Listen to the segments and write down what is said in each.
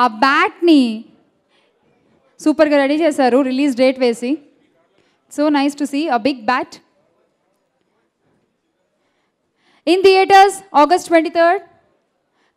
आ bat super का ready release date वैसी so nice to see a bat in theatres August twenty third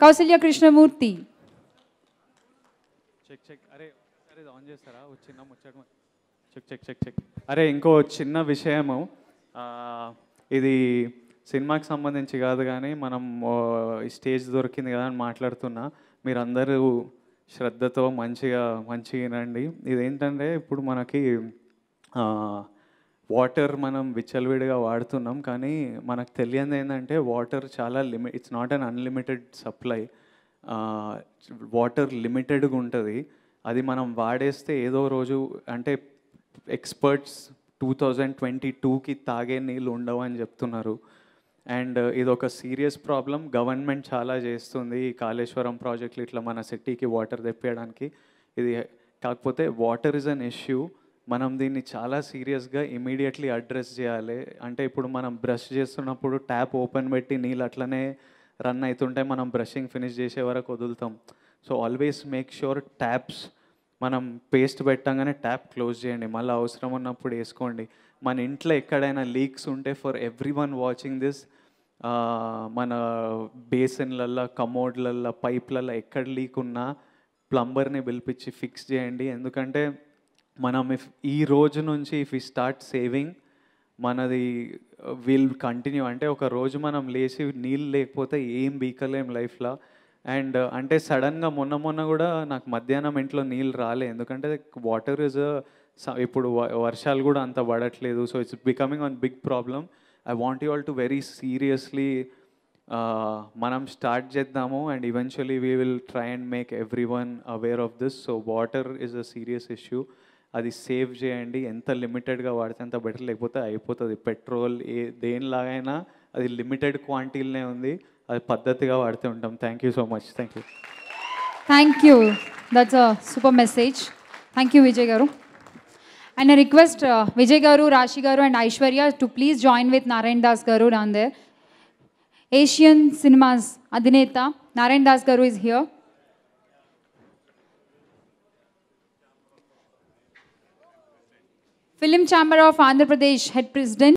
Kaushalya Krishnamurthy अरे इंको चिषयू ఇది సినిమాకి సంబంధించి కాదు కానీ మనం ఈ స్టేజ్ దొరికింది కదా అని మాట్లాడుతున్నా మీరందరూ శ్రద్ధతో మంచిగా మంచిగా వినండి ఇదేంటంటే ఇప్పుడు మనకి వాటర్ మనం విచ్చలవిడిగా వాడుతున్నాం కానీ మనకు తెలియదు ఏంటంటే వాటర్ చాలా లిమి it's not an unlimited supply water లిమిటెడ్గా ఉంటుంది అది మనం వాడేస్తే ఏదో రోజు అంటే ఎక్స్పర్ట్స్ టూ థౌజండ్ ట్వంటీ టూకి తాగే నీళ్ళు ఉండవు అని చెప్తున్నారు అండ్ uh, ఇది ఒక సీరియస్ ప్రాబ్లం గవర్నమెంట్ చాలా చేస్తుంది ఈ కాళేశ్వరం ప్రాజెక్టులు ఇట్లా మన సిటీకి వాటర్ తెప్పించడానికి ఇది కాకపోతే వాటర్ ఇస్ అన్ ఇష్యూ మనం దీన్ని చాలా సీరియస్గా ఇమీడియట్లీ అడ్రస్ చేయాలి అంటే ఇప్పుడు మనం బ్రష్ చేస్తున్నప్పుడు ట్యాప్ ఓపెన్ పెట్టి నీళ్ళు అట్లనే రన్ అవుతుంటే మనం బ్రషింగ్ ఫినిష్ చేసే వరకు వదులుతాం so always make sure taps మనం పేస్ట్ పెట్టంగానే ట్యాప్ క్లోజ్ చేయండి మళ్ళీ అవసరం ఉన్నప్పుడు వేసుకోండి మన ఇంట్లో ఎక్కడైనా లీక్స్ ఉంటే for everyone watching this మన బేసిన్లల్లో కమోడ్లల్లో పైప్లల్లో ఎక్కడ లీక్ ఉన్నా ప్లంబర్ని పిలిపించి ఫిక్స్ చేయండి ఎందుకంటే మనం ఇఫ్ ఈ రోజు నుంచి ఇఫ్ ఈ స్టార్ట్ సేవింగ్ మనది విల్ uh, కంటిన్యూ అంటే ఒక రోజు మనం లేచి నీళ్ళు లేకపోతే ఏం బీకలేం లైఫ్లో అండ్ అంటే సడన్గా మొన్న మొన్న కూడా నాకు మధ్యాహ్నం ఇంట్లో నీళ్ళు రాలే ఎందుకంటే వాటర్ ఇస్ ఇప్పుడు వర్షాలు కూడా అంత పడట్లేదు so it's becoming an big problem I want you all to very seriously మనం స్టార్ట్ చేద్దాము and eventually we will try and make everyone aware of this so water is a serious issue అది save చేయండి ఎంత లిమిటెడ్గా వాడితే అంత better లేకపోతే అయిపోతుంది పెట్రోల్ ఏ దేనిలాగైనా అది లిమిటెడ్ క్వాంటిటీలనే ఉంది అది పద్ధతిగా వాడుతూ ఉంటాం thank you so much thank you thank you that's a super message thank you Vijay garu and request Vijay garu Rashi garu and Aishwarya to please join with Narayan Das garu నాన్ దేర్ ఏషియన్ సినిమాస్ అధినేత Narayan Das garu is here film chamber of Andhra Pradesh head president